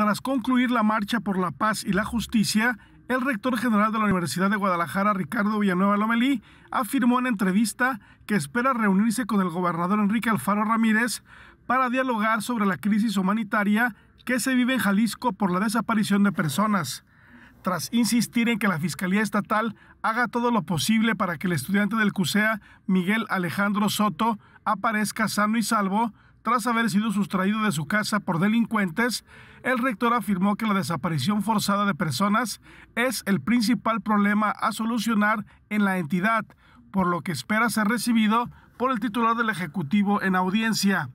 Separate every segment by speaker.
Speaker 1: Tras concluir la marcha por la paz y la justicia, el rector general de la Universidad de Guadalajara, Ricardo Villanueva Lomelí, afirmó en entrevista que espera reunirse con el gobernador Enrique Alfaro Ramírez para dialogar sobre la crisis humanitaria que se vive en Jalisco por la desaparición de personas. Tras insistir en que la Fiscalía Estatal haga todo lo posible para que el estudiante del CUSEA, Miguel Alejandro Soto, aparezca sano y salvo, tras haber sido sustraído de su casa por delincuentes, el rector afirmó que la desaparición forzada de personas es el principal problema a solucionar en la entidad, por lo que espera ser recibido por el titular del Ejecutivo en audiencia.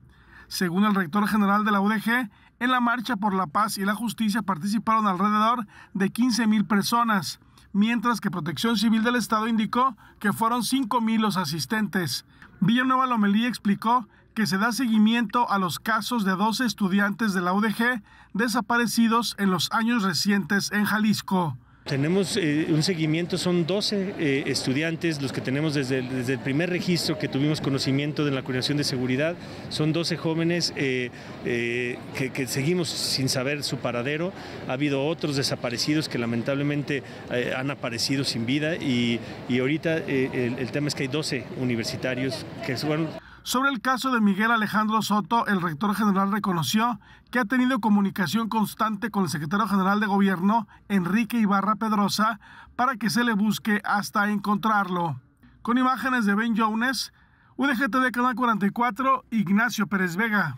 Speaker 1: Según el rector general de la UDG, en la Marcha por la Paz y la Justicia participaron alrededor de 15 mil personas, mientras que Protección Civil del Estado indicó que fueron 5 mil los asistentes. Villanueva Lomelí explicó que se da seguimiento a los casos de 12 estudiantes de la UDG desaparecidos en los años recientes en Jalisco.
Speaker 2: Tenemos eh, un seguimiento, son 12 eh, estudiantes los que tenemos desde, desde, el primer registro que tuvimos conocimiento de la coordinación de seguridad, son 12 jóvenes eh, que, seguimos sin saber su paradero, ha habido otros desaparecidos que lamentablemente han aparecido sin vida y, ahorita el, tema es que hay 12 universitarios que... Bueno,
Speaker 1: sobre el caso de Miguel Alejandro Soto, el rector general reconoció que ha tenido comunicación constante con el secretario general de gobierno, Enrique Ibarra Pedrosa, para que se le busque hasta encontrarlo. Con imágenes de Ben Jones, UDGTV de Canal 44, Ignacio Pérez Vega.